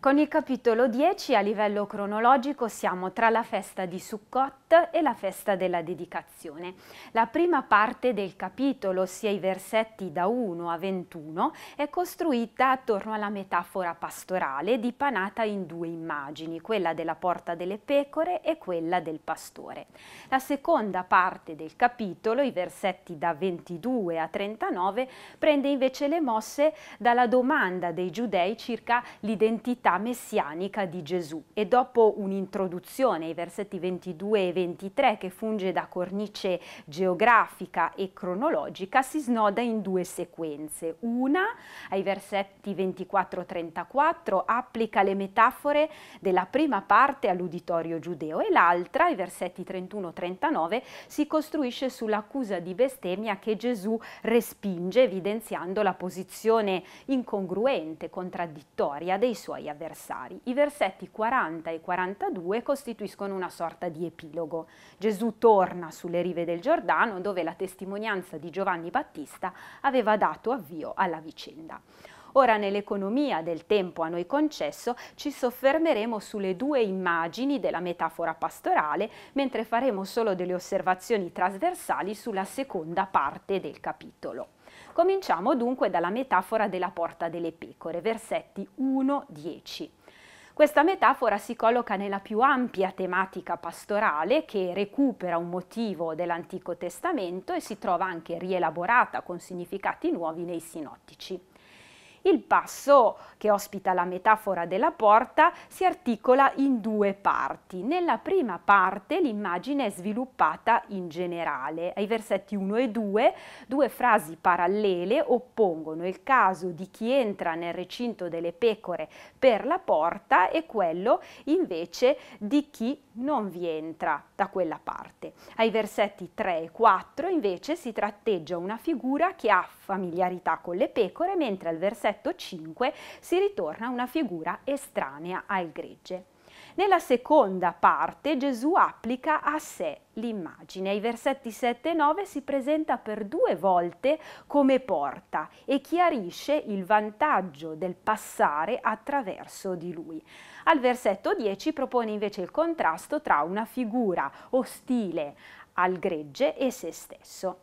Con il capitolo 10 a livello cronologico siamo tra la festa di Sukkot e la festa della dedicazione. La prima parte del capitolo, ossia i versetti da 1 a 21, è costruita attorno alla metafora pastorale dipanata in due immagini, quella della porta delle pecore e quella del pastore. La seconda parte del capitolo, i versetti da 22 a 39, prende invece le mosse dalla domanda dei giudei circa l'identità divinità messianica di Gesù e dopo un'introduzione ai versetti 22 e 23 che funge da cornice geografica e cronologica si snoda in due sequenze. Una ai versetti 24-34 applica le metafore della prima parte all'uditorio giudeo e l'altra ai versetti 31-39 si costruisce sull'accusa di bestemmia che Gesù respinge evidenziando la posizione incongruente, contraddittoria dei suoi avversari avversari. I versetti 40 e 42 costituiscono una sorta di epilogo. Gesù torna sulle rive del Giordano dove la testimonianza di Giovanni Battista aveva dato avvio alla vicenda. Ora nell'economia del tempo a noi concesso ci soffermeremo sulle due immagini della metafora pastorale, mentre faremo solo delle osservazioni trasversali sulla seconda parte del capitolo. Cominciamo dunque dalla metafora della porta delle pecore, versetti 1-10. Questa metafora si colloca nella più ampia tematica pastorale che recupera un motivo dell'Antico Testamento e si trova anche rielaborata con significati nuovi nei sinottici. Il passo che ospita la metafora della porta si articola in due parti. Nella prima parte l'immagine è sviluppata in generale. Ai versetti 1 e 2 due frasi parallele oppongono il caso di chi entra nel recinto delle pecore per la porta e quello invece di chi non vi entra da quella parte. Ai versetti 3 e 4 invece si tratteggia una figura che ha familiarità con le pecore, mentre al versetto 5 si ritorna una figura estranea al gregge. Nella seconda parte Gesù applica a sé l'immagine. Ai versetti 7 e 9 si presenta per due volte come porta e chiarisce il vantaggio del passare attraverso di lui. Al versetto 10 propone invece il contrasto tra una figura ostile al gregge e se stesso.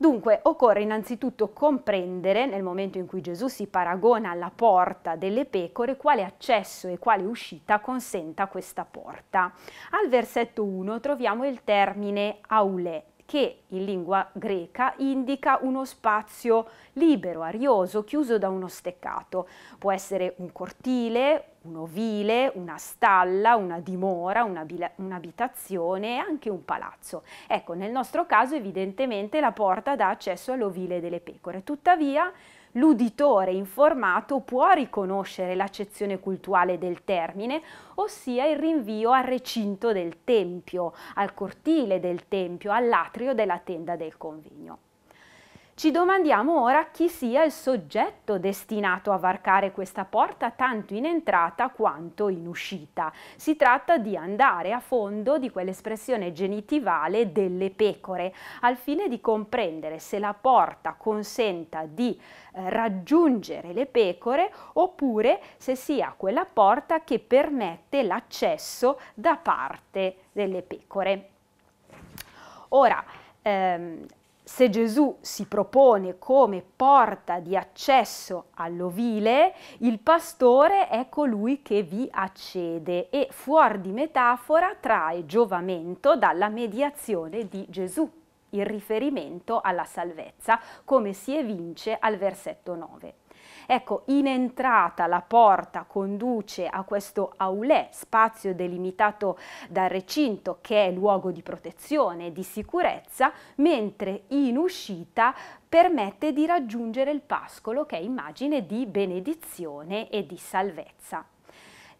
Dunque occorre innanzitutto comprendere, nel momento in cui Gesù si paragona alla porta delle pecore, quale accesso e quale uscita consenta questa porta. Al versetto 1 troviamo il termine aule, che in lingua greca indica uno spazio libero, arioso, chiuso da uno steccato. Può essere un cortile, un ovile, una stalla, una dimora, un'abitazione e anche un palazzo. Ecco, nel nostro caso evidentemente la porta dà accesso all'ovile delle pecore. Tuttavia, l'uditore informato può riconoscere l'accezione cultuale del termine, ossia il rinvio al recinto del tempio, al cortile del tempio, all'atrio della tenda del convegno. Ci domandiamo ora chi sia il soggetto destinato a varcare questa porta tanto in entrata quanto in uscita. Si tratta di andare a fondo di quell'espressione genitivale delle pecore, al fine di comprendere se la porta consenta di eh, raggiungere le pecore oppure se sia quella porta che permette l'accesso da parte delle pecore. Ora, ehm, se Gesù si propone come porta di accesso all'ovile, il pastore è colui che vi accede e fuori di metafora trae giovamento dalla mediazione di Gesù, il riferimento alla salvezza, come si evince al versetto 9. Ecco, in entrata la porta conduce a questo aulè, spazio delimitato dal recinto che è luogo di protezione e di sicurezza, mentre in uscita permette di raggiungere il pascolo che è immagine di benedizione e di salvezza.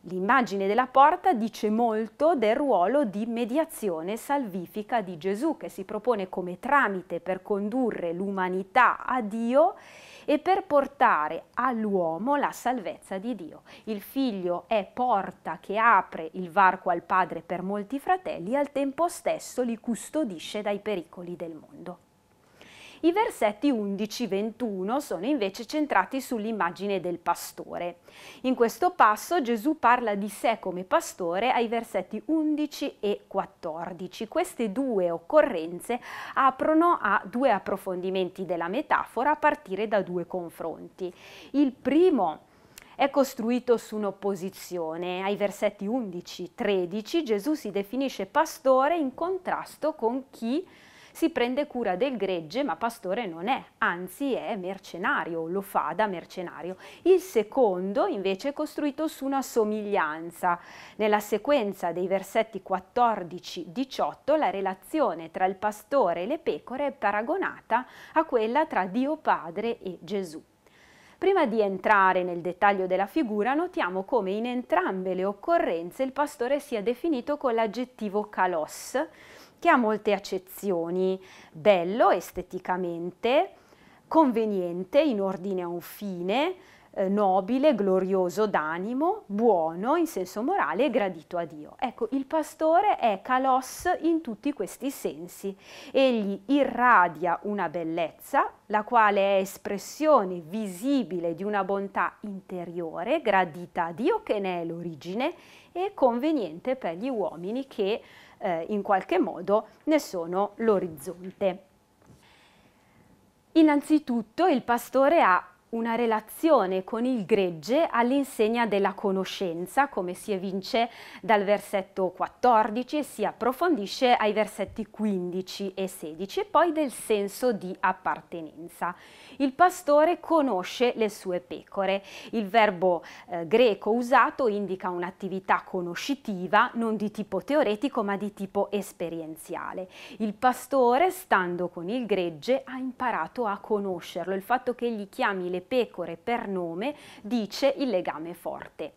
L'immagine della porta dice molto del ruolo di mediazione salvifica di Gesù che si propone come tramite per condurre l'umanità a Dio e per portare all'uomo la salvezza di Dio. Il figlio è porta che apre il varco al padre per molti fratelli e al tempo stesso li custodisce dai pericoli del mondo. I versetti 11-21 sono invece centrati sull'immagine del pastore. In questo passo Gesù parla di sé come pastore ai versetti 11 e 14. Queste due occorrenze aprono a due approfondimenti della metafora a partire da due confronti. Il primo è costruito su un'opposizione. Ai versetti 11-13 Gesù si definisce pastore in contrasto con chi si prende cura del gregge, ma pastore non è, anzi è mercenario, lo fa da mercenario. Il secondo invece è costruito su una somiglianza. Nella sequenza dei versetti 14-18 la relazione tra il pastore e le pecore è paragonata a quella tra Dio Padre e Gesù. Prima di entrare nel dettaglio della figura, notiamo come in entrambe le occorrenze il pastore sia definito con l'aggettivo calos, che ha molte accezioni, bello esteticamente, conveniente in ordine a un fine, eh, nobile, glorioso d'animo, buono in senso morale e gradito a Dio. Ecco, il pastore è calos in tutti questi sensi. Egli irradia una bellezza, la quale è espressione visibile di una bontà interiore, gradita a Dio che ne è l'origine e conveniente per gli uomini che eh, in qualche modo ne sono l'orizzonte. Innanzitutto il pastore ha una relazione con il gregge all'insegna della conoscenza, come si evince dal versetto 14 e si approfondisce ai versetti 15 e 16, e poi del senso di appartenenza. Il pastore conosce le sue pecore. Il verbo eh, greco usato indica un'attività conoscitiva, non di tipo teoretico, ma di tipo esperienziale. Il pastore, stando con il gregge, ha imparato a conoscerlo. Il fatto che gli chiami le pecore per nome dice il legame forte.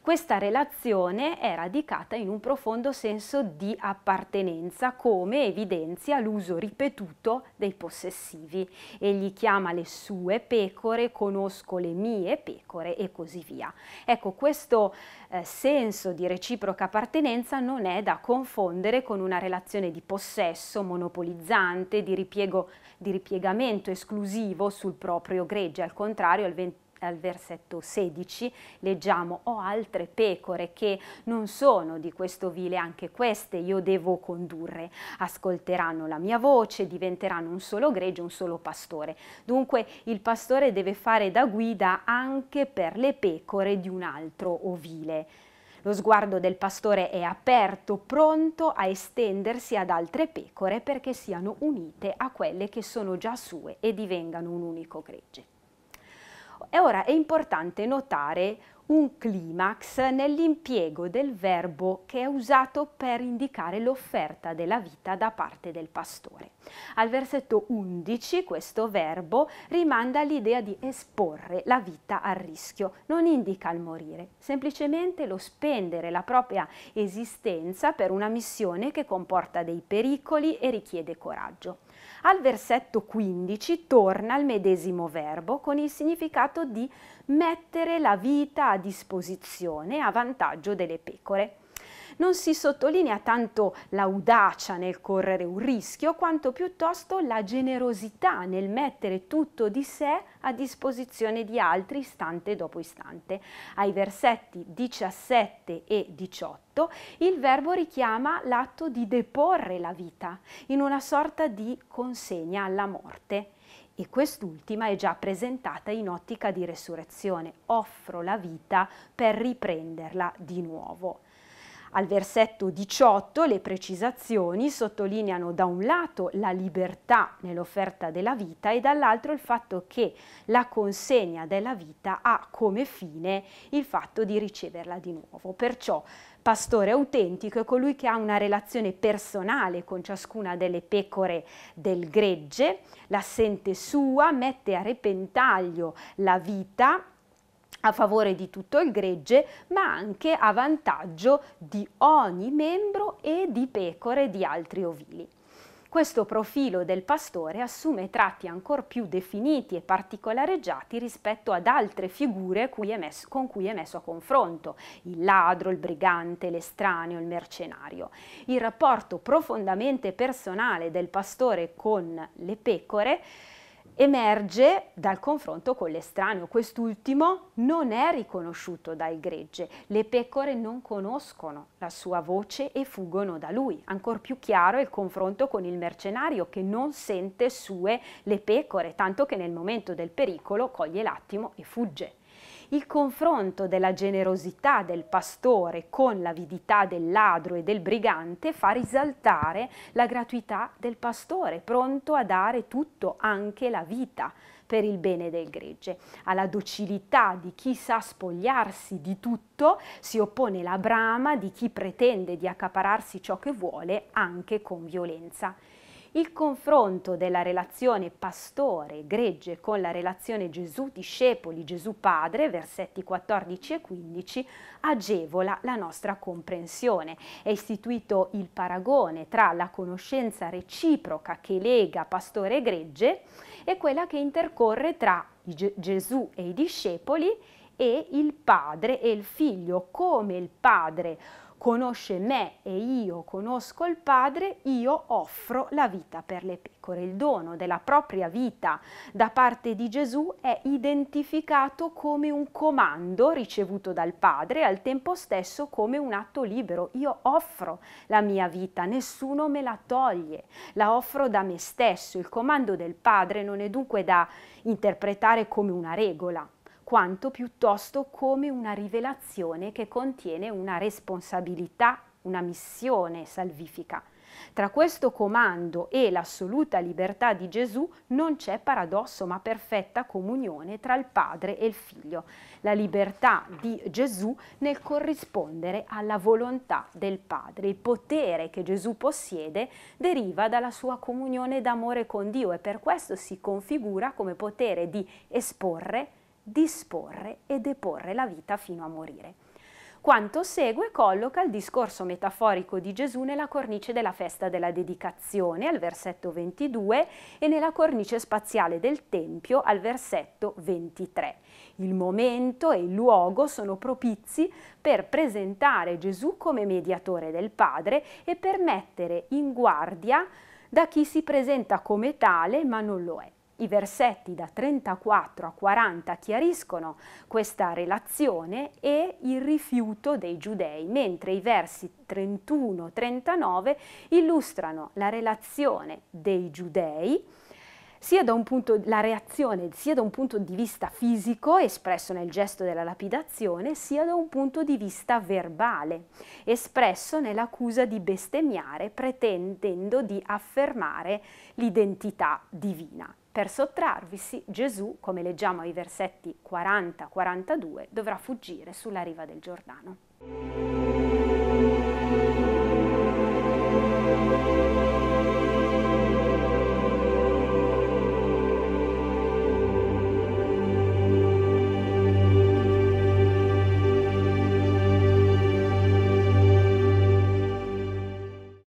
Questa relazione è radicata in un profondo senso di appartenenza, come evidenzia l'uso ripetuto dei possessivi. Egli chiama le sue pecore, conosco le mie pecore e così via. Ecco, questo eh, senso di reciproca appartenenza non è da confondere con una relazione di possesso monopolizzante, di, ripiego, di ripiegamento esclusivo sul proprio gregge. Al contrario, al 20 al versetto 16 leggiamo ho altre pecore che non sono di questo vile, anche queste io devo condurre, ascolteranno la mia voce, diventeranno un solo gregge, un solo pastore. Dunque il pastore deve fare da guida anche per le pecore di un altro ovile. Lo sguardo del pastore è aperto, pronto a estendersi ad altre pecore perché siano unite a quelle che sono già sue e divengano un unico gregge. E ora è importante notare un climax nell'impiego del verbo che è usato per indicare l'offerta della vita da parte del pastore. Al versetto 11 questo verbo rimanda all'idea di esporre la vita al rischio, non indica il morire, semplicemente lo spendere la propria esistenza per una missione che comporta dei pericoli e richiede coraggio al versetto 15 torna il medesimo verbo con il significato di mettere la vita a disposizione a vantaggio delle pecore non si sottolinea tanto l'audacia nel correre un rischio quanto piuttosto la generosità nel mettere tutto di sé a disposizione di altri istante dopo istante. Ai versetti 17 e 18 il verbo richiama l'atto di deporre la vita in una sorta di consegna alla morte e quest'ultima è già presentata in ottica di resurrezione. Offro la vita per riprenderla di nuovo. Al versetto 18 le precisazioni sottolineano da un lato la libertà nell'offerta della vita e dall'altro il fatto che la consegna della vita ha come fine il fatto di riceverla di nuovo. Perciò pastore autentico è colui che ha una relazione personale con ciascuna delle pecore del gregge, la sente sua, mette a repentaglio la vita a favore di tutto il gregge, ma anche a vantaggio di ogni membro e di pecore di altri ovili. Questo profilo del pastore assume tratti ancora più definiti e particolareggiati rispetto ad altre figure cui messo, con cui è messo a confronto, il ladro, il brigante, l'estraneo, il mercenario. Il rapporto profondamente personale del pastore con le pecore emerge dal confronto con l'estraneo. Quest'ultimo non è riconosciuto dal gregge, le pecore non conoscono la sua voce e fuggono da lui. Ancor più chiaro è il confronto con il mercenario che non sente sue le pecore, tanto che nel momento del pericolo coglie l'attimo e fugge il confronto della generosità del pastore con l'avidità del ladro e del brigante fa risaltare la gratuità del pastore, pronto a dare tutto, anche la vita, per il bene del gregge. Alla docilità di chi sa spogliarsi di tutto si oppone la brama di chi pretende di accapararsi ciò che vuole anche con violenza il confronto della relazione pastore-gregge con la relazione Gesù-discepoli, Gesù-padre, versetti 14 e 15, agevola la nostra comprensione. È istituito il paragone tra la conoscenza reciproca che lega pastore-gregge e quella che intercorre tra Gesù e i discepoli e il padre e il figlio, come il padre conosce me e io conosco il Padre, io offro la vita per le pecore. Il dono della propria vita da parte di Gesù è identificato come un comando ricevuto dal Padre e al tempo stesso come un atto libero. Io offro la mia vita, nessuno me la toglie, la offro da me stesso. Il comando del Padre non è dunque da interpretare come una regola, quanto piuttosto come una rivelazione che contiene una responsabilità, una missione salvifica. Tra questo comando e l'assoluta libertà di Gesù non c'è paradosso ma perfetta comunione tra il Padre e il Figlio, la libertà di Gesù nel corrispondere alla volontà del Padre. Il potere che Gesù possiede deriva dalla sua comunione d'amore con Dio e per questo si configura come potere di esporre, disporre e deporre la vita fino a morire. Quanto segue colloca il discorso metaforico di Gesù nella cornice della festa della dedicazione al versetto 22 e nella cornice spaziale del Tempio al versetto 23. Il momento e il luogo sono propizi per presentare Gesù come mediatore del Padre e per mettere in guardia da chi si presenta come tale ma non lo è. I versetti da 34 a 40 chiariscono questa relazione e il rifiuto dei giudei, mentre i versi 31-39 illustrano la relazione dei giudei sia da un punto, la reazione sia da un punto di vista fisico espresso nel gesto della lapidazione, sia da un punto di vista verbale espresso nell'accusa di bestemmiare pretendendo di affermare l'identità divina. Per sottrarvisi, Gesù, come leggiamo ai versetti 40-42, dovrà fuggire sulla riva del Giordano.